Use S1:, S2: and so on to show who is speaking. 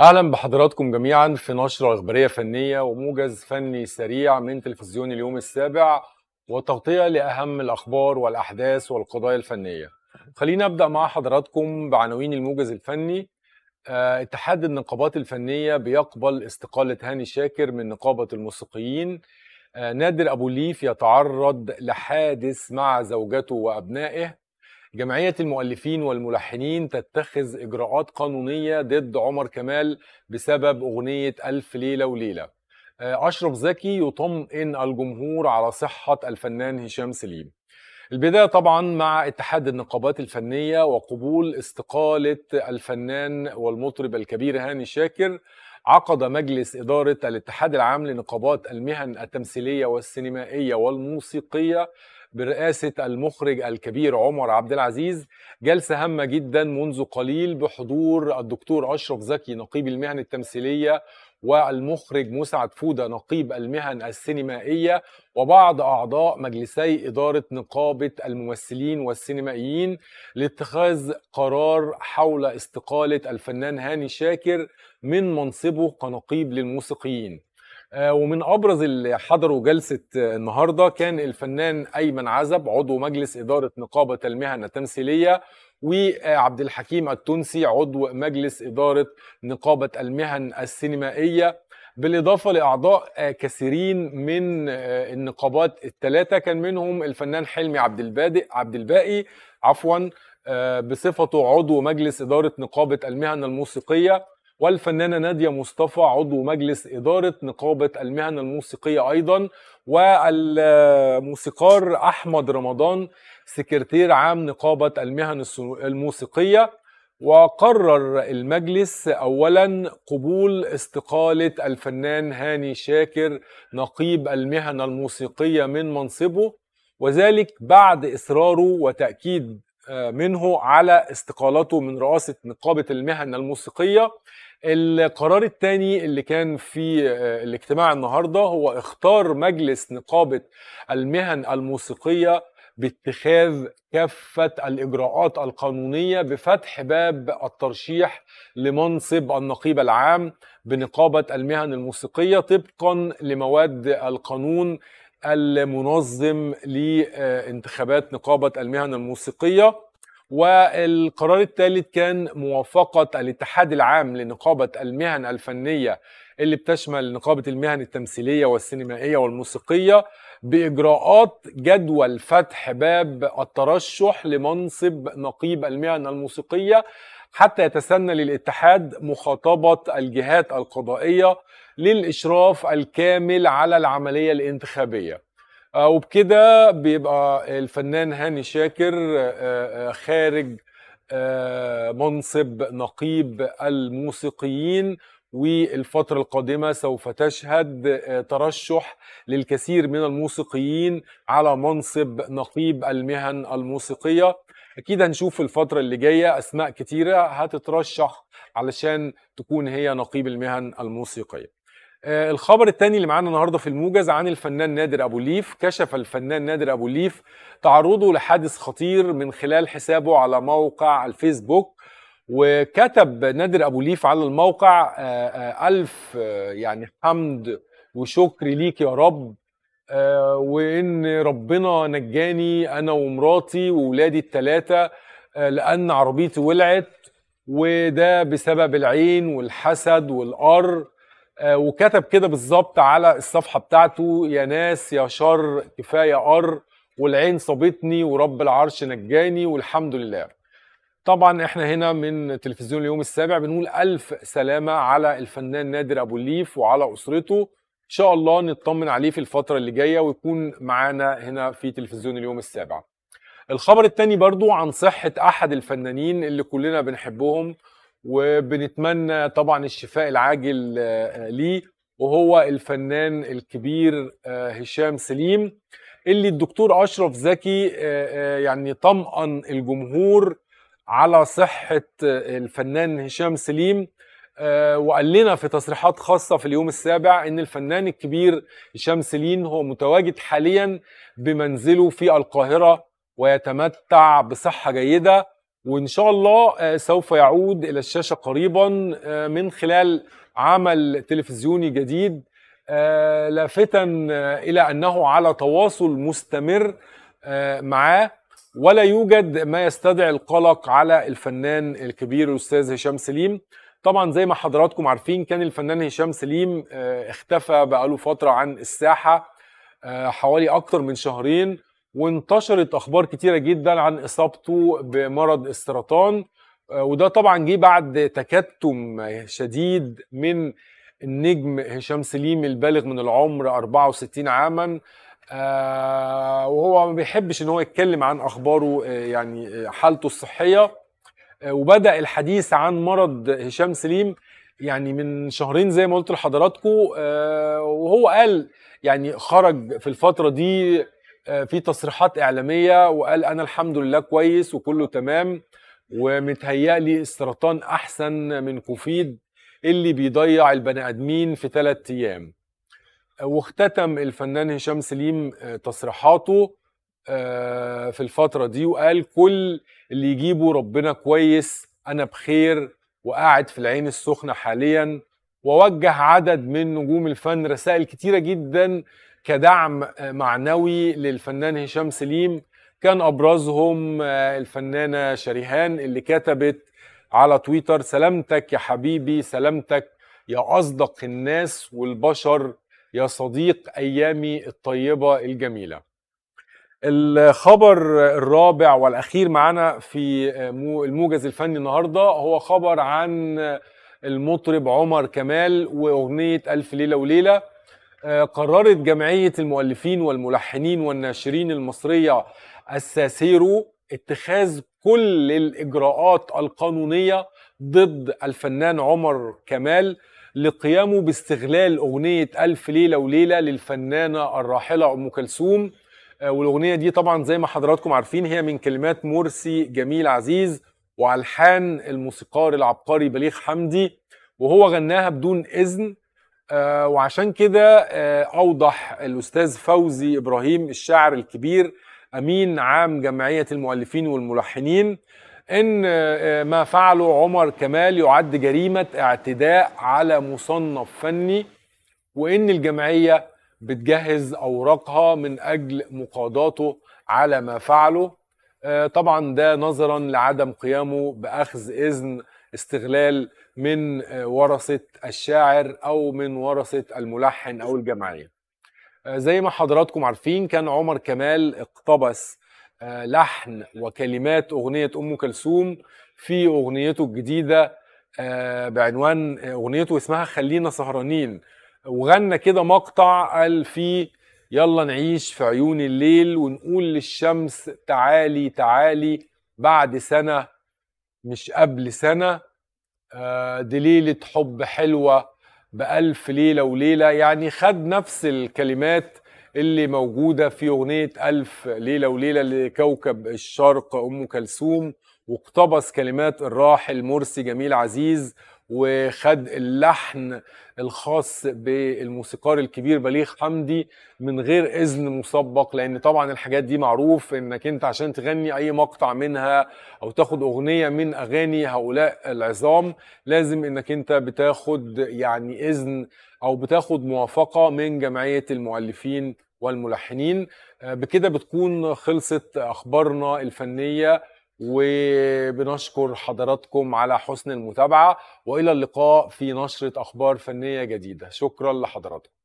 S1: اهلا بحضراتكم جميعا في نشره اخباريه فنيه وموجز فني سريع من تلفزيون اليوم السابع وتغطيه لاهم الاخبار والاحداث والقضايا الفنيه. خلينا ابدا مع حضراتكم بعناوين الموجز الفني. آه، اتحاد النقابات الفنيه بيقبل استقاله هاني شاكر من نقابه الموسيقيين. آه، نادر ابو ليف يتعرض لحادث مع زوجته وابنائه. جمعية المؤلفين والملحنين تتخذ إجراءات قانونية ضد عمر كمال بسبب أغنية ألف ليلة وليلة آه، أشرف زكي يطمئن الجمهور على صحة الفنان هشام سليم البداية طبعا مع اتحاد النقابات الفنية وقبول استقالة الفنان والمطرب الكبير هاني شاكر عقد مجلس إدارة الاتحاد العام لنقابات المهن التمثيلية والسينمائية والموسيقية برئاسه المخرج الكبير عمر عبد العزيز جلسه هامه جدا منذ قليل بحضور الدكتور اشرف زكي نقيب المهن التمثيليه والمخرج مسعد فوده نقيب المهن السينمائيه وبعض اعضاء مجلسي اداره نقابه الممثلين والسينمائيين لاتخاذ قرار حول استقاله الفنان هاني شاكر من منصبه كنقيب للموسيقيين آه، ومن ابرز اللي حضروا جلسه آه، النهارده كان الفنان ايمن عزب عضو مجلس اداره نقابه المهن التمثيليه وعبد الحكيم التونسي عضو مجلس اداره نقابه المهن السينمائيه بالاضافه لاعضاء آه، كثيرين من النقابات الثلاثه كان منهم الفنان حلمي عبد البادئ عبد الباقي عفوا بصفته عضو مجلس اداره نقابه المهن الموسيقيه والفنانة نادية مصطفى عضو مجلس إدارة نقابة المهن الموسيقية أيضا والموسيقار أحمد رمضان سكرتير عام نقابة المهن الموسيقية وقرر المجلس اولا قبول استقاله الفنان هاني شاكر نقيب المهن الموسيقيه من منصبه وذلك بعد اصراره وتاكيد منه على استقالته من رئاسة نقابة المهن الموسيقية القرار الثاني اللي كان في آه، الاجتماع النهاردة هو اختار مجلس نقابة المهن الموسيقية باتخاذ كافة الإجراءات القانونية بفتح باب الترشيح لمنصب النقيب العام بنقابة المهن الموسيقية طبقا لمواد القانون المنظم لانتخابات نقابة المهن الموسيقية والقرار الثالث كان موافقة الاتحاد العام لنقابة المهن الفنية اللي بتشمل نقابة المهن التمثيلية والسينمائية والموسيقية بإجراءات جدول فتح باب الترشح لمنصب نقيب المهن الموسيقية حتى يتسنى للاتحاد مخاطبة الجهات القضائية للإشراف الكامل على العملية الانتخابية آه، وبكده بيبقى الفنان هاني شاكر آه، آه، خارج منصب نقيب الموسيقيين والفترة القادمة سوف تشهد ترشح للكثير من الموسيقيين على منصب نقيب المهن الموسيقية أكيد هنشوف الفترة اللي جاية أسماء كتيرة هتترشح علشان تكون هي نقيب المهن الموسيقية آه الخبر الثاني اللي معانا النهارده في الموجز عن الفنان نادر ابو ليف كشف الفنان نادر ابو ليف تعرضه لحادث خطير من خلال حسابه على موقع الفيسبوك وكتب نادر ابو ليف على الموقع آه, آه، الف آه، يعني حمد وشكر ليك يا رب آه، وان ربنا نجاني انا ومراتي واولادي الثلاثه لان عربيتي ولعت وده بسبب العين والحسد والقر آه، وكتب كده بالظبط على الصفحه بتاعته يا ناس يا شر كفايه ار والعين صابتني ورب العرش نجاني والحمد لله طبعا احنا هنا من تلفزيون اليوم السابع بنقول الف سلامه على الفنان نادر ابو الليف وعلى اسرته ان شاء الله نطمن عليه في الفتره اللي جايه ويكون معانا هنا في تلفزيون اليوم السابع الخبر التاني برضو عن صحه احد الفنانين اللي كلنا بنحبهم وبنتمنى طبعا الشفاء العاجل آه، آه، ليه وهو الفنان الكبير آه، هشام سليم اللي الدكتور اشرف زكي يعني طمأن الجمهور على صحة الفنان هشام سليم وقال لنا في تصريحات خاصة في اليوم السابع إن الفنان الكبير هشام سليم هو متواجد حاليا بمنزله في القاهرة ويتمتع بصحة جيدة وان شاء الله آه، سوف يعود الى الشاشه قريبا آه، من خلال عمل تلفزيوني جديد آه، لافتا الى انه على تواصل مستمر معاه ولا يوجد ما يستدعي القلق على الفنان الكبير الاستاذ هشام سليم طبعا زي ما حضراتكم عارفين كان الفنان هشام سليم اختفى بقاله فتره عن الساحه حوالي اكتر من شهرين وانتشرت اخبار كتيره جدا عن اصابته بمرض السرطان آه، وده طبعا جه بعد تكتم شديد من النجم هشام سليم البالغ من العمر 64 عاما آه، وهو ما بيحبش ان هو يتكلم عن اخباره آه، يعني حالته الصحيه وبدا الحديث عن مرض هشام سليم يعني من شهرين زي ما قلت لحضراتكم وهو قال يعني خرج في الفتره دي آه، في تصريحات اعلاميه وقال انا الحمد لله كويس وكله تمام ومتهيألي السرطان احسن من كوفيد اللي بيضيع البني ادمين في ثلاث ايام آه، واختتم الفنان هشام سليم آه، تصريحاته في الفتره دي وقال كل اللي يجيبه ربنا كويس انا بخير وقاعد في العين السخنه حاليا ووجه عدد من نجوم الفن رسائل كتيره جدا كدعم معنوي للفنان هشام سليم كان ابرزهم آه، الفنانه شريهان اللي كتبت على تويتر سلامتك يا حبيبي سلامتك يا اصدق الناس والبشر يا صديق ايامي الطيبه الجميله الخبر الرابع والاخير معانا في آه، الموجز الفني النهارده هو خبر عن آه، المطرب عمر كمال واغنيه الف ليله وليله آه، قررت جمعية المؤلفين والملحنين والناشرين المصرية الساسيرو اتخاذ كل الإجراءات القانونية ضد الفنان عمر كمال لقيامه باستغلال أغنية ألف ليلة وليلة للفنانة الراحلة أم كلثوم آه، والأغنية دي طبعا زي ما حضراتكم عارفين هي من كلمات مرسي جميل عزيز وعلحان الموسيقار العبقري بليغ حمدي وهو غناها بدون إذن آه، وعشان كده آه، اوضح الاستاذ فوزي ابراهيم الشاعر الكبير امين عام جمعيه المؤلفين والملحنين ان آه، ما فعله عمر كمال يعد جريمه اعتداء على مصنف فني وان الجمعيه بتجهز اوراقها من اجل مقاضاته على ما فعله طبعا ده نظرا لعدم قيامه باخذ اذن استغلال من آه، ورثه الشاعر او من ورثه الملحن او الجمعيه آه، زي ما حضراتكم عارفين كان عمر كمال اقتبس آه، لحن وكلمات اغنيه ام كلثوم في اغنيته الجديده بعنوان اغنيته اسمها خلينا سهرانين وغنى كده مقطع قال فيه يلا نعيش في عيون الليل ونقول للشمس تعالي تعالي بعد سنه مش قبل سنه آه، دي ليله حب حلوه بألف ليله وليله يعني خد نفس الكلمات اللي موجوده في اغنيه ألف ليله وليله لكوكب الشرق ام كلثوم واقتبس كلمات الراحل مرسي جميل عزيز وخد اللحن الخاص بالموسيقار الكبير بليغ حمدي من غير اذن مسبق لان طبعا الحاجات دي معروف انك انت عشان تغني اي مقطع منها او تاخد اغنيه من اغاني هؤلاء العظام لازم انك انت بتاخد يعني اذن او بتاخد موافقه من جمعيه المؤلفين والملحنين آه، بكده بتكون خلصت اخبارنا الفنيه وبنشكر حضراتكم على حسن المتابعه والى اللقاء في نشره اخبار فنيه جديده شكرا لحضراتكم